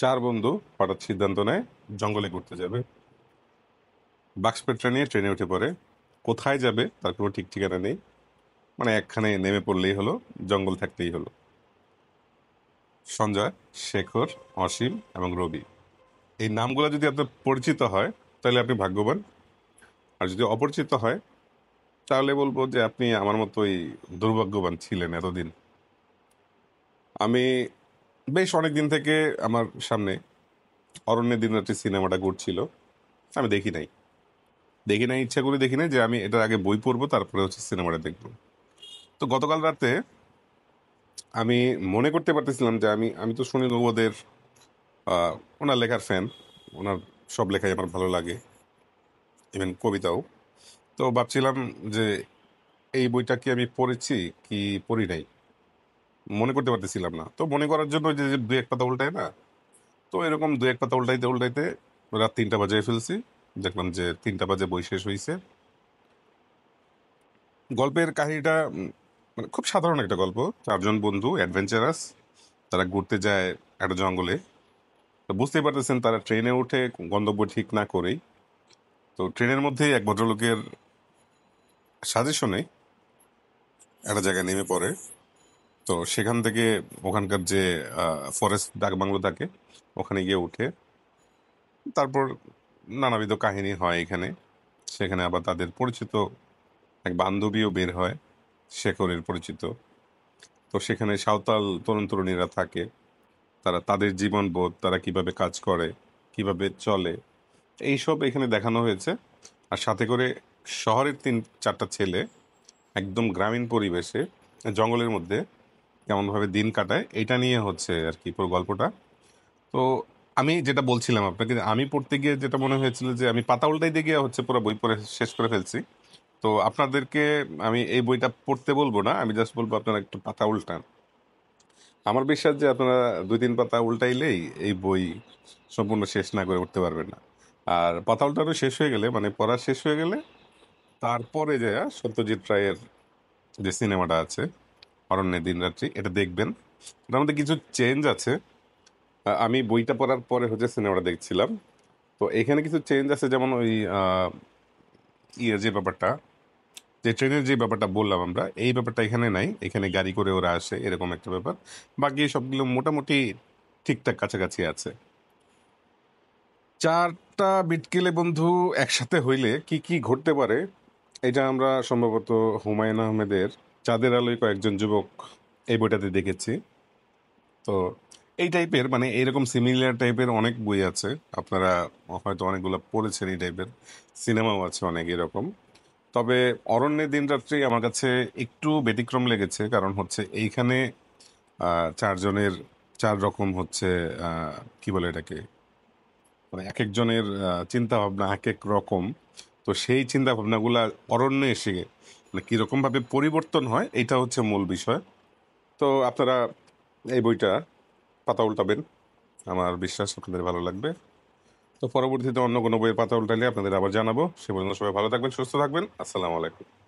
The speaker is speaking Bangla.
চার বন্ধু হঠাৎ সিদ্ধান্ত নেয় জঙ্গলে ঘুরতে যাবে পেট্রা নিয়ে ট্রেনে উঠে পড়ে কোথায় যাবে তার কোনো ঠিক ঠিকানা নেই মানে একখানে নেমে পড়লেই হলো জঙ্গল থাকতেই হলো সঞ্জয় শেখর অসীম এবং রবি এই নামগুলো যদি আপনার পরিচিত হয় তাহলে আপনি ভাগ্যবান আর যদি অপরিচিত হয় তাহলে বলবো যে আপনি আমার মতোই দুর্ভাগ্যবান ছিলেন এতদিন আমি বেশ অনেক দিন থেকে আমার সামনে অরণ্যের দিনরাত্রি সিনেমাটা ঘুরছিল আমি দেখি নাই দেখি নাই ইচ্ছা করে দেখি নাই যে আমি এটার আগে বই পড়বো তারপরে হচ্ছে সিনেমাটা দেখব তো গতকাল রাতে আমি মনে করতে পারতেছিলাম যে আমি আমি তো সুনীল গঙ্গোপাধ্যায়ের ওনার লেখার ফ্যান ওনার সব লেখাই আমার ভালো লাগে ইভেন কবিতাও তো ভাবছিলাম যে এই বইটা কি আমি পড়েছি কি পড়ি নাই মনে করতে পারতেছিলাম না তো মনে করার জন্য যে দু এক পাতা উল্টায় না তো এরকম দু এক পাতা উল্টাইতে উল্টাইতে রাত তিনটা বাজায় ফেলছি দেখলাম যে তিনটা বাজে বই শেষ হয়েছে গল্পের কাহিনীটা মানে খুব সাধারণ একটা গল্প চারজন বন্ধু অ্যাডভেঞ্চারাস তারা ঘুরতে যায় একটা জঙ্গলে তো বুঝতেই পারতেছেন তারা ট্রেনে উঠে গন্তব্য ঠিক না করেই তো ট্রেনের মধ্যেই এক ভদ্রলোকের সাজেশনে একটা জায়গায় নেমে পড়ে তো সেখান থেকে ওখানকার যে ফরেস্ট ডাক বাংলো থাকে ওখানে গিয়ে উঠে তারপর নানাবিধ কাহিনী হয় এখানে সেখানে আবার তাদের পরিচিত এক বান্ধবীও বের হয় শেখরের পরিচিত তো সেখানে সাঁওতাল তরুণ তরুণীরা থাকে তারা তাদের জীবনবোধ তারা কিভাবে কাজ করে কিভাবে চলে এইসব এখানে দেখানো হয়েছে আর সাথে করে শহরের তিন চারটা ছেলে একদম গ্রামীণ পরিবেশে জঙ্গলের মধ্যে কেমনভাবে দিন কাটায় এটা নিয়ে হচ্ছে আর কি পুরো গল্পটা তো আমি যেটা বলছিলাম আপনাকে আমি পড়তে গিয়ে যেটা মনে হয়েছিল যে আমি পাতা উল্টাই গিয়ে হচ্ছে পুরো বই পড়ে শেষ করে ফেলছি তো আপনাদেরকে আমি এই বইটা পড়তে বলবো না আমি জাস্ট বলবো আপনারা একটু পাতা উল্টান আমার বিশ্বাস যে আপনারা দুই তিন পাতা উল্টাইলেই এই বই সম্পূর্ণ শেষ না করে উঠতে পারবেন না আর পাতা উল্টানো শেষ হয়ে গেলে মানে পড়া শেষ হয়ে গেলে তারপরে যে সত্যজিৎ রায়ের যে সিনেমাটা আছে অরণ্যের দিনরাত্রি এটা দেখবেন এটার মধ্যে কিছু চেঞ্জ আছে আমি বইটা পড়ার পরে হচ্ছে সিনেমাটা দেখছিলাম তো এখানে কিছু চেঞ্জ আছে যেমন ওই ইয়ে যে ব্যাপারটা যে ট্রেনের যে ব্যাপারটা বললাম আমরা এই ব্যাপারটা এখানে নাই এখানে গাড়ি করে ওরা আসে এরকম একটা ব্যাপার বাকি সবগুলো মোটামুটি ঠিকঠাক কাছাকাছি আছে চারটা বিটকেলে বন্ধু একসাথে হইলে কি কি ঘটতে পারে এটা আমরা সম্ভবত হুমায়ুন আহমেদের চাঁদের আলোয় কয়েকজন যুবক এই বইটাতে দেখেছি তো এই টাইপের মানে এইরকম সিমিলার টাইপের অনেক বই আছে আপনারা হয়তো অনেকগুলো পড়েছেন এই টাইপের সিনেমাও আছে অনেক এরকম তবে অরণ্যের দিনরাত্রি আমার কাছে একটু ব্যতিক্রম লেগেছে কারণ হচ্ছে এইখানে চারজনের চার রকম হচ্ছে কি বলে এটাকে মানে এক একজনের চিন্তাভাবনা এক এক রকম তো সেই চিন্তাভাবনাগুলা অরণ্যে এসে মানে কীরকমভাবে পরিবর্তন হয় এটা হচ্ছে মূল বিষয় তো আপনারা এই বইটা পাতা উল্টাবেন আমার বিশ্বাস আপনাদের ভালো লাগবে তো পরবর্তীতে অন্য কোনো বইয়ের পাতা উল্টালে আপনাদের আবার জানাবো সে পর্যন্ত সবাই ভালো থাকবেন সুস্থ থাকবেন আসসালামু আলাইকুম